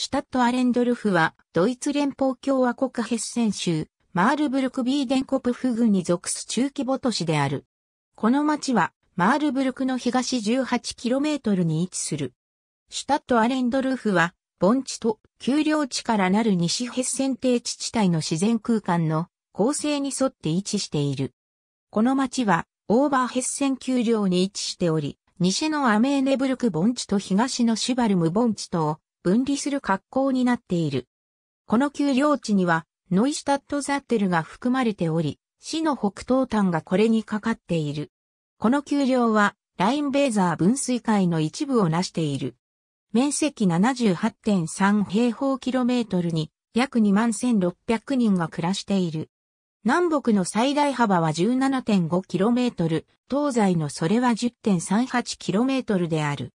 シュタット・アレンドルフは、ドイツ連邦共和国ヘッセン州、マールブルク・ビーデンコプフ郡に属す中規模都市である。この町は、マールブルクの東 18km に位置する。シュタット・アレンドルフは、盆地と丘陵地からなる西ヘッセン低地地帯の自然空間の構成に沿って位置している。この町は、オーバーヘッセン丘陵に位置しており、西のアメーネブルク盆地と東のシュバルム盆地とを分離する格好になっている。この丘陵地には、ノイシュタットザッテルが含まれており、市の北東端がこれにかかっている。この丘陵は、ラインベーザー分水海の一部を成している。面積78.3平方キロメートルに約21,600人が暮らしている。南北の最大幅は 17.5km、東西のそれは 10.38km である。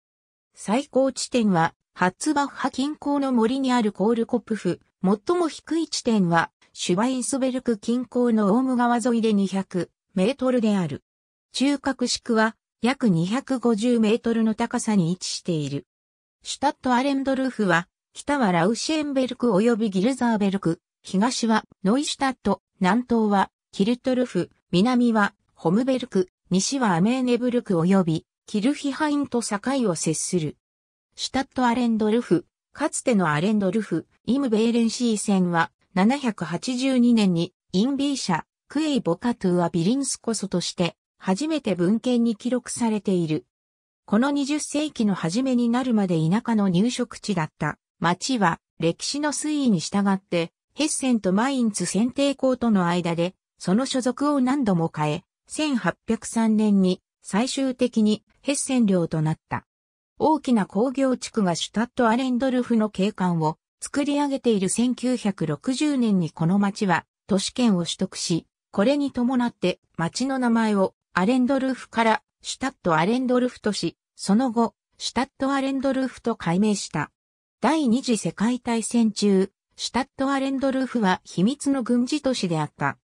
最高地点はハッツバッハ近郊の森にあるコールコプフ、最も低い地点は、シュバインスベルク近郊のオウム川沿いで200メートルである。中核地区は、約250メートルの高さに位置している。シュタット・アレンドルフは、北はラウシェンベルク及びギルザーベルク、東はノイシュタット、南東はキルトルフ、南はホムベルク、西はアメーネブルク及びキルヒハインと境を接する。シュタットアレンドルフ、かつてのアレンドルフ、イム・ベーレンシー戦は、782年に、インビー社、クエイ・ボカトゥア・ビリンスこそとして、初めて文献に記録されている。この20世紀の初めになるまで田舎の入植地だった町は歴史の推移に従ってヘッセンとマインツ選定校との間でその所属を何度も変え1803年に最終的にヘッセン領となった。大きな工業地区がシュタット・アレンドルフの景観を作り上げている1960年にこの町は都市圏を取得し、これに伴って町の名前をアレンドルフからシュタット・アレンドルフとし、その後、シュタット・アレンドルフと改名した。第二次世界大戦中、シュタット・アレンドルフは秘密の軍事都市であった。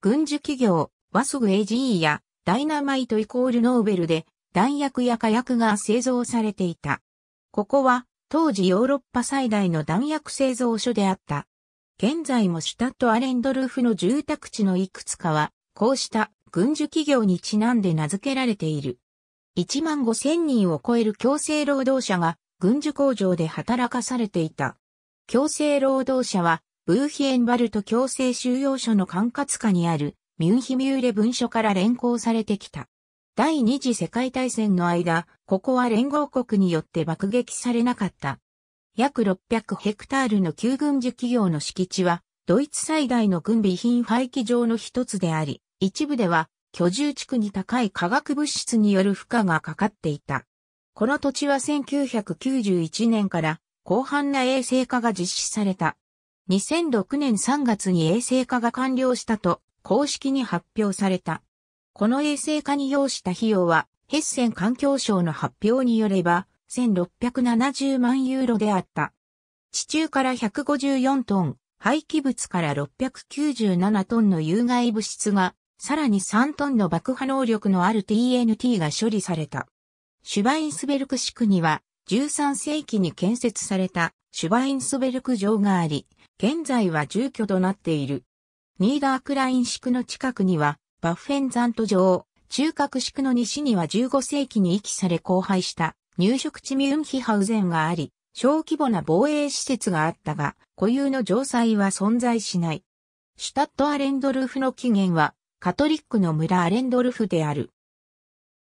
軍事企業、ワスグ AGE やダイナマイトイコールノーベルで弾薬や火薬が製造されていた。ここは当時ヨーロッパ最大の弾薬製造所であった。現在もシュタット・アレンドルーフの住宅地のいくつかは、こうした軍需企業にちなんで名付けられている。1万5千人を超える強制労働者が軍需工場で働かされていた。強制労働者は、ブーヒエンバルト強制収容所の管轄下にあるミュンヒミューレ文書から連行されてきた。第二次世界大戦の間、ここは連合国によって爆撃されなかった。約600ヘクタールの旧軍事企業の敷地は、ドイツ最大の軍備品廃棄場の一つであり、一部では居住地区に高い化学物質による負荷がかかっていた。この土地は1991年から広範な衛生化が実施された。2006年3月に衛生化が完了したと公式に発表された。この衛星化に要した費用は、ヘッセン環境省の発表によれば、1670万ユーロであった。地中から154トン、廃棄物から697トンの有害物質が、さらに3トンの爆破能力のある TNT が処理された。シュバインスベルク市区には、13世紀に建設されたシュバインスベルク城があり、現在は住居となっている。ニーダークライン地区の近くにはバッフェンザント城、中核宿の西には15世紀に遺棄され荒廃した入植地ミュンヒハウゼンがあり、小規模な防衛施設があったが、固有の城塞は存在しない。シュタット・アレンドルフの起源は、カトリックの村アレンドルフである。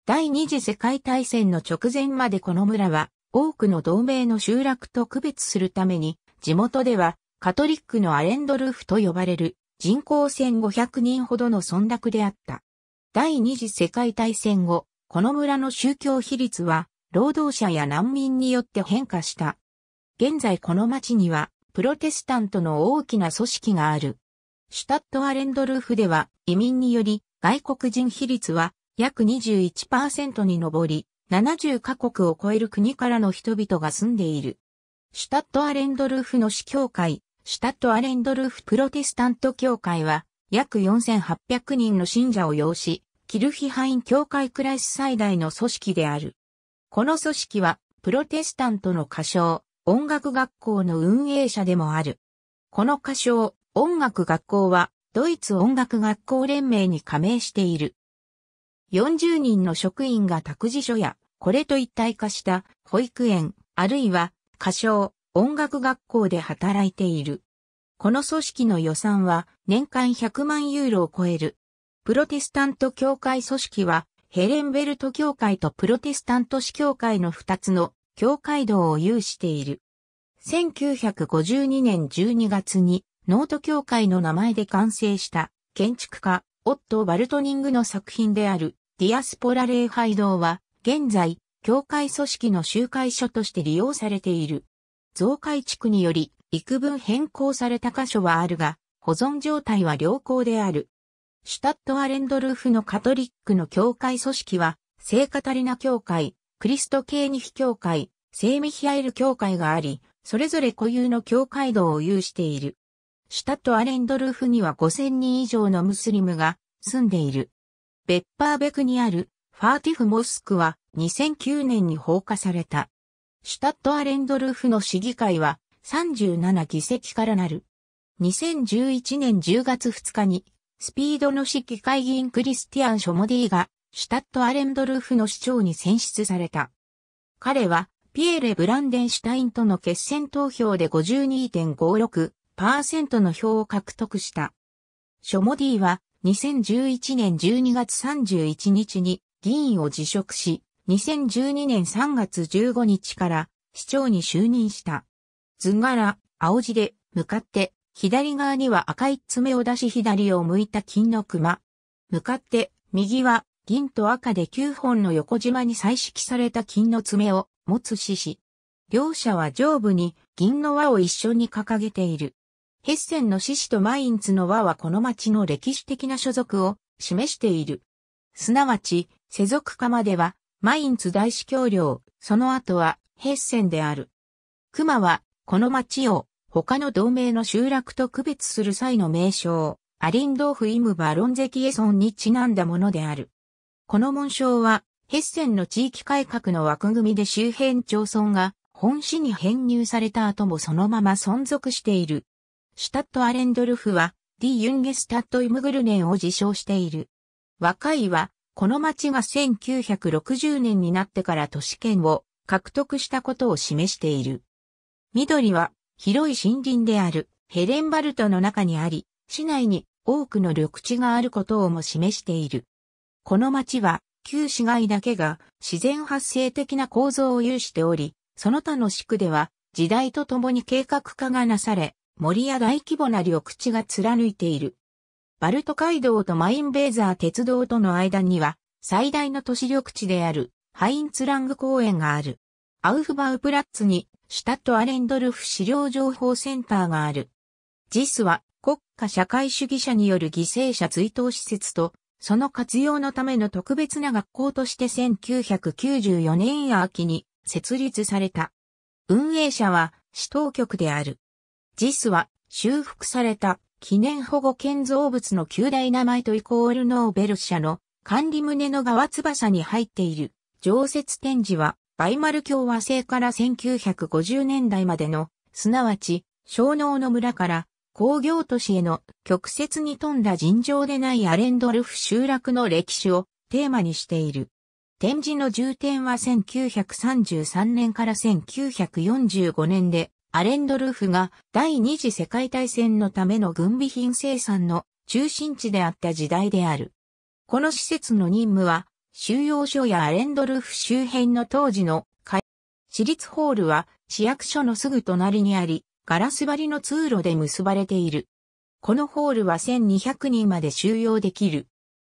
第二次世界大戦の直前までこの村は、多くの同盟の集落と区別するために、地元では、カトリックのアレンドルフと呼ばれる人口1500人ほどの村落であった。第二次世界大戦後、この村の宗教比率は、労働者や難民によって変化した。現在この町には、プロテスタントの大きな組織がある。シュタットアレンドルーフでは、移民により、外国人比率は、約21%に上り、70カ国を超える国からの人々が住んでいる。シュタットアレンドルーフの司教会、シュタット・アレンドルフ・プロテスタント教会は、約4800人の信者を要し、キルヒハイン教会クライス最大の組織である。この組織は、プロテスタントの歌唱、音楽学校の運営者でもある。この歌唱、音楽学校は、ドイツ音楽学校連盟に加盟している。40人の職員が託児所や、これと一体化した保育園、あるいは歌唱、音楽学校で働いている。この組織の予算は年間100万ユーロを超える。プロテスタント教会組織はヘレンベルト教会とプロテスタント市教会の2つの教会道を有している。1952年12月にノート教会の名前で完成した建築家オット・バルトニングの作品であるディアスポラ礼拝堂は現在教会組織の集会所として利用されている。増改築により、幾分変更された箇所はあるが、保存状態は良好である。シュタットアレンドルフのカトリックの教会組織は、聖カタリナ教会、クリスト系ニヒ教会、聖ミヒアエル教会があり、それぞれ固有の教会道を有している。シュタットアレンドルフには5000人以上のムスリムが住んでいる。ベッパーベクにあるファーティフモスクは2009年に放火された。シュタットアレンドルフの市議会は37議席からなる。2011年10月2日に、スピードの市議会議員クリスティアン・ショモディが、シュタットアレンドルフの市長に選出された。彼は、ピエレ・ブランデンシュタインとの決選投票で52.56%の票を獲得した。ショモディは2011年12月31日に議員を辞職し、2012年3月15日から市長に就任した。図柄、青字で、向かって、左側には赤い爪を出し左を向いた金の熊。向かって、右は、銀と赤で9本の横縞に彩色された金の爪を持つ獅子。両者は上部に銀の輪を一緒に掲げている。ヘッセンの獅子とマインツの輪はこの町の歴史的な所属を示している。すなわち、世俗化まではマインツ大司教領、その後はヘッセンである。熊は、この町を他の同盟の集落と区別する際の名称、アリンドーフ・イム・バロンゼキエソンにちなんだものである。この紋章は、ヘッセンの地域改革の枠組みで周辺町村が本市に編入された後もそのまま存続している。シュタット・アレンドルフは、ディ・ユンゲスタット・イムグルネンを自称している。若いは、この町が1960年になってから都市圏を獲得したことを示している。緑は広い森林であるヘレンバルトの中にあり、市内に多くの緑地があることをも示している。この町は旧市街だけが自然発生的な構造を有しており、その他の地区では時代とともに計画化がなされ、森や大規模な緑地が貫いている。バルト街道とマインベーザー鉄道との間には、最大の都市緑地である、ハインツラング公園がある。アウフバウプラッツに、シュタットアレンドルフ資料情報センターがある。ジスは、国家社会主義者による犠牲者追悼施設と、その活用のための特別な学校として1994年秋に設立された。運営者は市当局である。ジスは修復された記念保護建造物の旧大名前とイコールノーベル社の管理棟の側翼に入っている常設展示は、バイマル共和制から1950年代までの、すなわち、小農の村から工業都市への曲折に富んだ尋常でないアレンドルフ集落の歴史をテーマにしている。展示の重点は1933年から1945年でアレンドルフが第二次世界大戦のための軍備品生産の中心地であった時代である。この施設の任務は、収容所やアレンドルフ周辺の当時の会、私立ホールは市役所のすぐ隣にあり、ガラス張りの通路で結ばれている。このホールは1200人まで収容できる。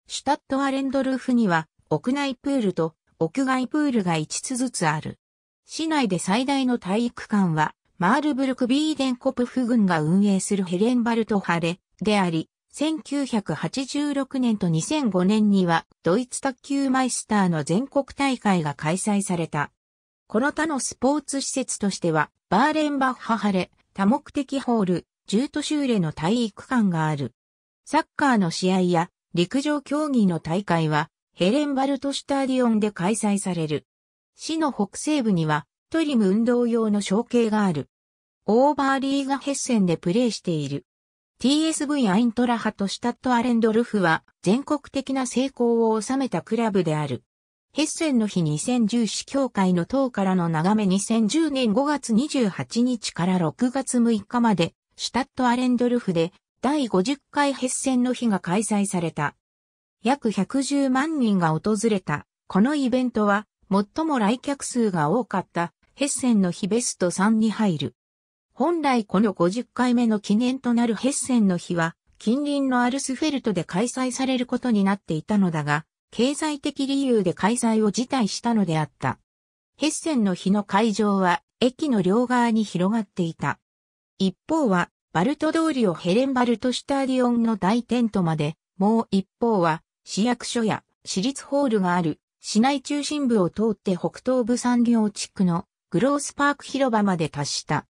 シュタットアレンドルフには屋内プールと屋外プールが5つずつある。市内で最大の体育館はマールブルク・ビーデンコプフ軍が運営するヘレンバルト・ハレであり、1986年と2005年にはドイツ卓球マイスターの全国大会が開催された。この他のスポーツ施設としては、バーレンバッハハレ、多目的ホール、ジュートシューレの体育館がある。サッカーの試合や陸上競技の大会はヘレンバルトシュターディオンで開催される。市の北西部にはトリム運動用の象形がある。オーバーリーガヘッセンでプレーしている。TSV アイントラハとシュタットアレンドルフは全国的な成功を収めたクラブである。ヘッセンの日2010市協会の塔からの眺め2010年5月28日から6月6日まで、シュタットアレンドルフで第50回ヘッセンの日が開催された。約110万人が訪れた。このイベントは最も来客数が多かったヘッセンの日ベスト3に入る。本来この50回目の記念となるヘッセンの日は、近隣のアルスフェルトで開催されることになっていたのだが、経済的理由で開催を辞退したのであった。ヘッセンの日の会場は、駅の両側に広がっていた。一方は、バルト通りをヘレンバルトシュタディオンの大テントまで、もう一方は、市役所や私立ホールがある市内中心部を通って北東部産業地区のグロースパーク広場まで達した。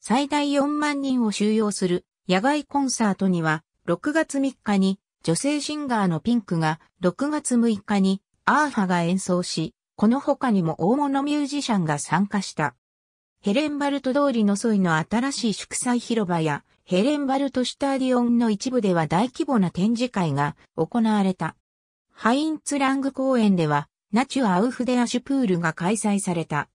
最大4万人を収容する野外コンサートには、6月3日に女性シンガーのピンクが、6月6日にアーファが演奏し、この他にも大物ミュージシャンが参加した。ヘレンバルト通りの沿いの新しい祝祭広場や、ヘレンバルトシュタディオンの一部では大規模な展示会が行われた。ハインツラング公園では、ナチュア・アウフデアシュプールが開催された。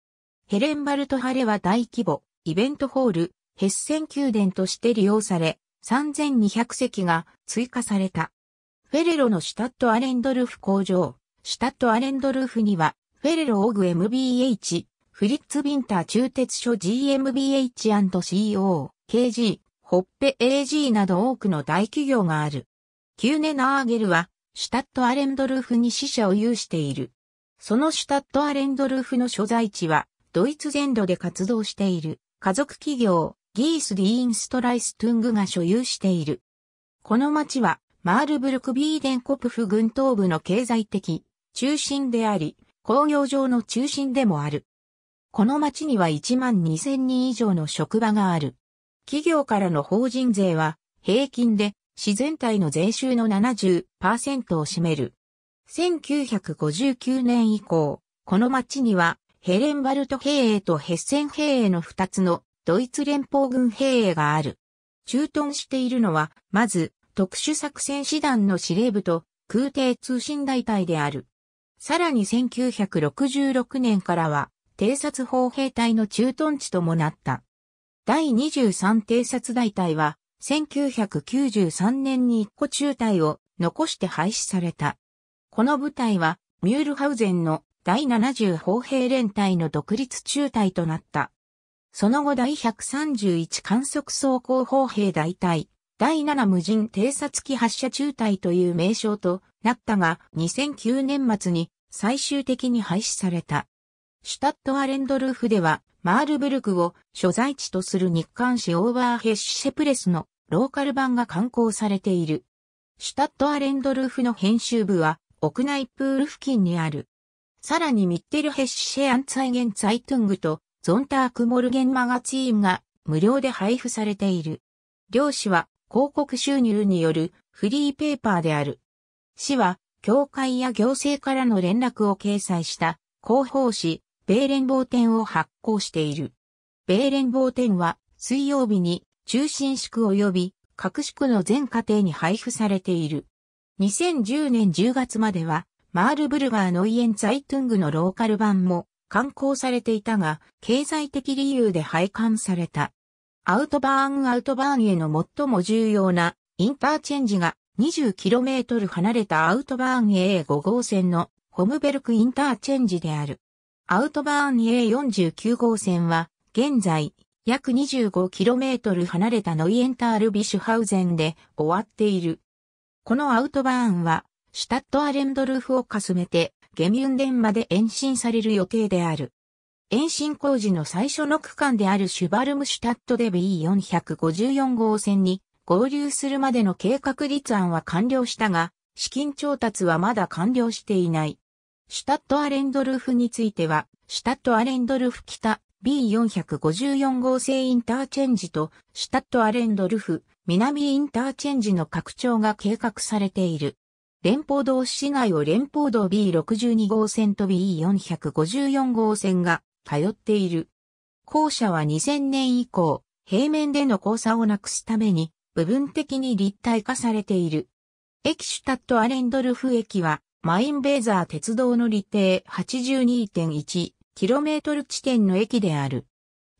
ヘレンバルトハレは大規模、イベントホール、ヘッセン宮殿として利用され、3200席が追加された。フェレロのシュタット・アレンドルフ工場、シュタット・アレンドルフには、フェレロ・オグ MBH、フリッツ・ビンター中鉄所 GMBH&CO、KG、ホッペ AG など多くの大企業がある。キューネ・ナーゲルは、シュタット・アレンドルフに支社を有している。そのシュタットアレンドルフの所在地は、ドイツ全土で活動している、家族企業、ギース・ディーンストライストゥングが所有している。この町は、マールブルク・ビーデンコプフ軍東部の経済的中心であり、工業上の中心でもある。この町には1万2000人以上の職場がある。企業からの法人税は平均で自然体の税収の70%を占める。1959年以降、この町にはヘレンバルト兵営とヘッセン兵営の2つのドイツ連邦軍兵営がある。駐屯しているのは、まず特殊作戦師団の司令部と空挺通信大隊である。さらに1966年からは偵察砲兵隊の駐屯地ともなった。第23偵察大隊は1993年に一個中隊を残して廃止された。この部隊は、ミュールハウゼンの第70砲兵連隊の独立中隊となった。その後第131観測装甲砲兵大隊、第7無人偵察機発射中隊という名称となったが、2009年末に最終的に廃止された。シュタットアレンドルーフでは、マールブルクを所在地とする日刊誌オーバーヘッシュプレスのローカル版が刊行されている。シュタットアレンドルーフの編集部は、屋内プール付近にある。さらにミッテルヘッシェアンツァイゲンツァイトングとゾンタークモルゲンマガチームが無料で配布されている。両市は広告収入によるフリーペーパーである。市は教会や行政からの連絡を掲載した広報誌、米連合展を発行している。米連合ンは水曜日に中心宿及び各宿の全家庭に配布されている。2010年10月までは、マールブルガーノイエンツアイトゥングのローカル版も刊行されていたが、経済的理由で廃刊された。アウトバーンアウトバーンへの最も重要なインターチェンジが 20km 離れたアウトバーン A5 号線のホムベルクインターチェンジである。アウトバーン A49 号線は現在約 25km 離れたノイエンタールビシュハウゼンで終わっている。このアウトバーンは、シュタットアレンドルフをかすめて、ゲミュンデンまで延伸される予定である。延伸工事の最初の区間であるシュバルムシュタットで B454 号線に合流するまでの計画立案は完了したが、資金調達はまだ完了していない。シュタットアレンドルフについては、シュタットアレンドルフ北 B454 号線インターチェンジとシュタットアレンドルフ南インターチェンジの拡張が計画されている。連邦道市内を連邦道 B62 号線と B454 号線が通っている。校舎は2000年以降、平面での交差をなくすために、部分的に立体化されている。駅シュタットアレンドルフ駅は、マインベーザー鉄道の離定 82.1km 地点の駅である。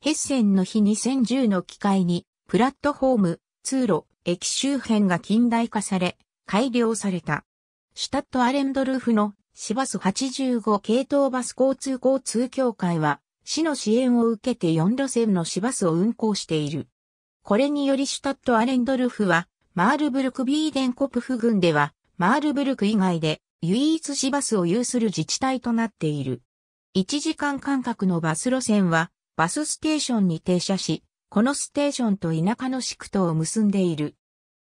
ヘッセンの日2010の機械に、プラットホーム通路、駅周辺が近代化され、改良された。シュタット・アレンドルフの市バス85系統バス交通交通協会は、市の支援を受けて4路線の市バスを運行している。これによりシュタット・アレンドルフは、マールブルク・ビーデンコプフ郡では、マールブルク以外で唯一市バスを有する自治体となっている。1時間間隔のバス路線は、バスステーションに停車し、このステーションと田舎の市区トを結んでいる。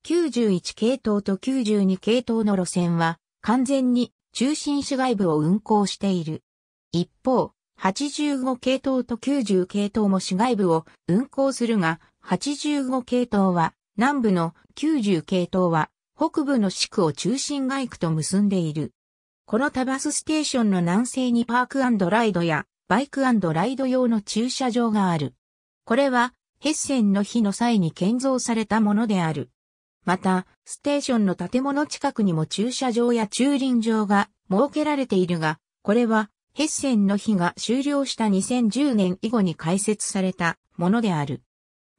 91系統と92系統の路線は完全に中心市街部を運行している。一方、85系統と90系統も市街部を運行するが、85系統は南部の90系統は北部の市区を中心街区と結んでいる。このタバスステーションの南西にパークライドやバイクライド用の駐車場がある。これはヘッセンの日の際に建造されたものである。また、ステーションの建物近くにも駐車場や駐輪場が設けられているが、これはヘッセンの日が終了した2010年以後に開設されたものである。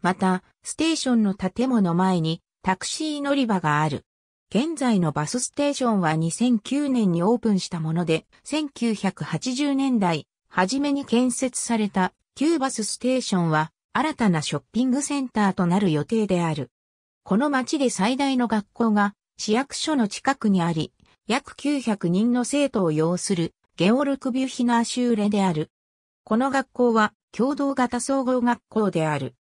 また、ステーションの建物前にタクシー乗り場がある。現在のバスステーションは2009年にオープンしたもので、1980年代初めに建設された旧バスステーションは新たなショッピングセンターとなる予定である。この町で最大の学校が市役所の近くにあり、約900人の生徒を要するゲオルクビュヒナーシューレである。この学校は共同型総合学校である。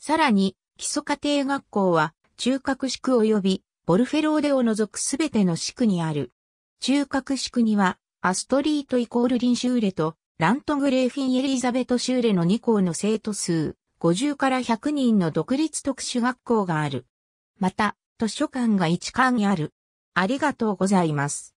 さらに、基礎家庭学校は中核市区及びボルフェローデを除くすべての市区にある。中核市区には、アストリートイコールリンシューレと、ラントグレーフィン・エリザベト・シューレの2校の生徒数、50から100人の独立特殊学校がある。また、図書館が1館ある。ありがとうございます。